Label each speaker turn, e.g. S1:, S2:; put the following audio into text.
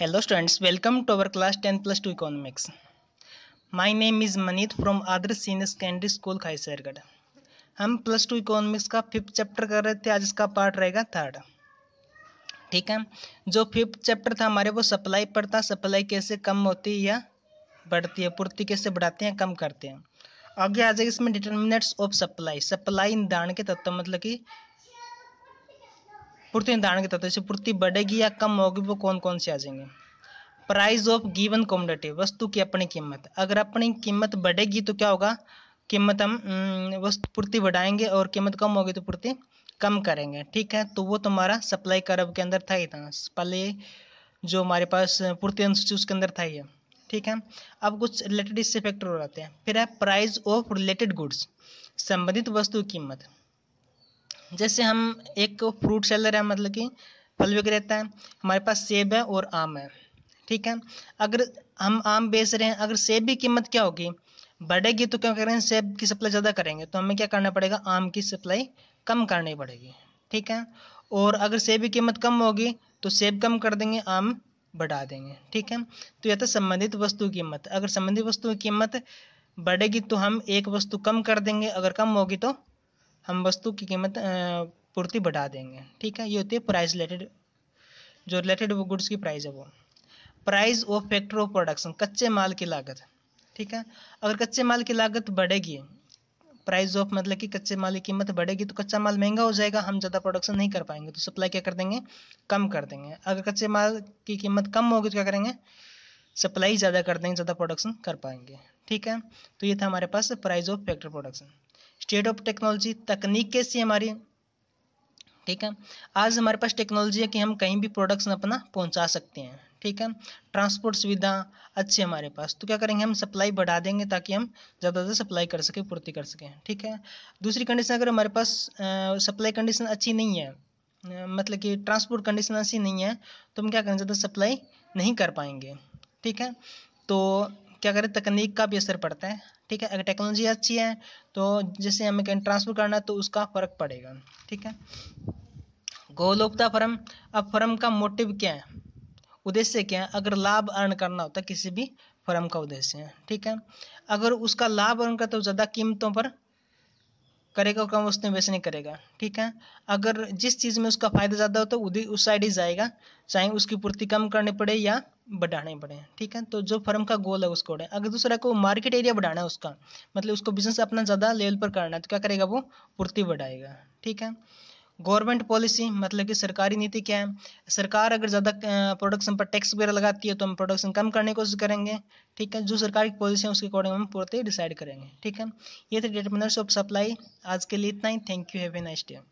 S1: hello students welcome to our class ten plus two economics my name is Manit from आदर senior secondary school खाई हम plus two economics का fifth chapter कर रहे थे आज इसका पार्ट रहेगा थर्ड ठीक है जो फिफ्थ चैप्टर था हमारे वो सप्लाई पर था सप्लाई कैसे कम होती है या बढ़ती है पूर्ति कैसे बढ़ाते हैं कम करते हैं आगे आ जाएगी इसमें डिटर्मिनेट्स ऑफ सप्लाई सप्लाई दान के तत्व मतलब कि पूर्ति निर्धारण के तत्व जैसे पूर्ति बढ़ेगी या कम होगी वो कौन कौन से आ जाएंगे प्राइस ऑफ गिवन कॉमोडिटी वस्तु की अपनी कीमत अगर अपनी कीमत बढ़ेगी तो क्या होगा कीमत हम वस्तु पूर्ति बढ़ाएंगे और कीमत कम होगी तो पूर्ति कम करेंगे ठीक है तो वो तुम्हारा सप्लाई कर्व के अंदर था ही था पहले जो हमारे पास पूर्ति अनुसूची उसके अंदर था ही है ठीक है अब कुछ रिलेटेड इससे फैक्टर हो जाते हैं फिर है प्राइस ऑफ रिलेटेड गुड्स संबंधित वस्तु कीमत जैसे हम एक फ्रूट सेलर है मतलब कि फल विक्रेता है हमारे पास सेब है और आम है ठीक है अगर हम आम बेच रहे हैं अगर सेब की कीमत क्या होगी बढ़ेगी तो क्या करेंगे सेब की सप्लाई ज़्यादा करेंगे तो हमें क्या करना पड़ेगा आम की सप्लाई कम करनी पड़ेगी ठीक है और अगर सेब की कीमत कम होगी तो सेब कम कर देंगे आम बढ़ा देंगे ठीक है तो यह था संबंधित वस्तु कीमत अगर संबंधित वस्तु की कीमत बढ़ेगी तो हम एक वस्तु कम कर देंगे अगर कम होगी तो हम वस्तु की कीमत पूर्ति बढ़ा देंगे ठीक है ये होती है प्राइस रिलेटेड जो रिलेटेड वो गुड्स की प्राइस है वो price of factory of production कच्चे माल की लागत ठीक है अगर कच्चे माल की लागत बढ़ेगी प्राइस ऑफ मतलब कि कच्चे माल की कीमत बढ़ेगी तो कच्चा माल महंगा हो जाएगा हम ज़्यादा प्रोडक्शन नहीं कर पाएंगे तो सप्लाई क्या कर देंगे कम कर देंगे अगर कच्चे माल की कीमत कम होगी तो क्या करेंगे सप्लाई ज़्यादा कर देंगे ज़्यादा प्रोडक्शन कर पाएंगे ठीक है तो ये था हमारे पास price of factory production state of technology तकनीक कैसी हमारी ठीक है आज हमारे पास टेक्नोलॉजी है कि हम कहीं भी प्रोडक्ट्स अपना पहुंचा सकते हैं ठीक है ट्रांसपोर्ट सुविधा अच्छी हमारे पास तो क्या करेंगे हम सप्लाई बढ़ा देंगे ताकि हम ज़्यादा ज़्यादा सप्लाई कर सकें पूर्ति कर सकें ठीक है दूसरी कंडीशन अगर हमारे पास सप्लाई कंडीशन अच्छी नहीं है मतलब कि ट्रांसपोर्ट कंडीशन अच्छी नहीं है तो हम क्या करेंगे ज़्यादा सप्लाई नहीं कर पाएंगे ठीक है तो क्या करें तकनीक का भी असर पड़ता है ठीक है अगर टेक्नोलॉजी अच्छी है तो जैसे हमें कहीं ट्रांसफ़र करना है तो उसका फ़र्क पड़ेगा ठीक है गोलोकता फर्म अब फर्म का मोटिव क्या है उद्देश्य क्या है अगर लाभ अर्न करना होता है किसी भी फर्म का उद्देश्य है ठीक है अगर उसका लाभ अर्न करता तो ज़्यादा कीमतों पर करेगा और कम उसने वैसे नहीं करेगा ठीक है अगर जिस चीज़ में उसका फ़ायदा ज़्यादा हो तो उस साइड ही जाएगा चाहे उसकी पूर्ति कम करनी पड़े या बढ़ाने पड़े ठीक है तो जो फर्म का गोल है उसको अगर दूसरा को मार्केट एरिया बढ़ाना है उसका मतलब उसको बिजनेस अपना ज़्यादा लेवल पर करना है तो क्या करेगा वो पूर्ति बढ़ाएगा ठीक है गवर्नमेंट पॉलिसी मतलब कि सरकारी नीति क्या है सरकार अगर ज़्यादा प्रोडक्शन पर टैक्स वगैरह लगाती है तो हम प्रोडक्शन कम करने की कोशिश करेंगे ठीक है जो सरकार की पॉलिसी है उसके अकॉर्डिंग हम पूर्ति डिसाइड करेंगे ठीक है ये थे डिटर्मिनर्स ऑफ सप्लाई आज के लिए इतना ही thank you have a nice day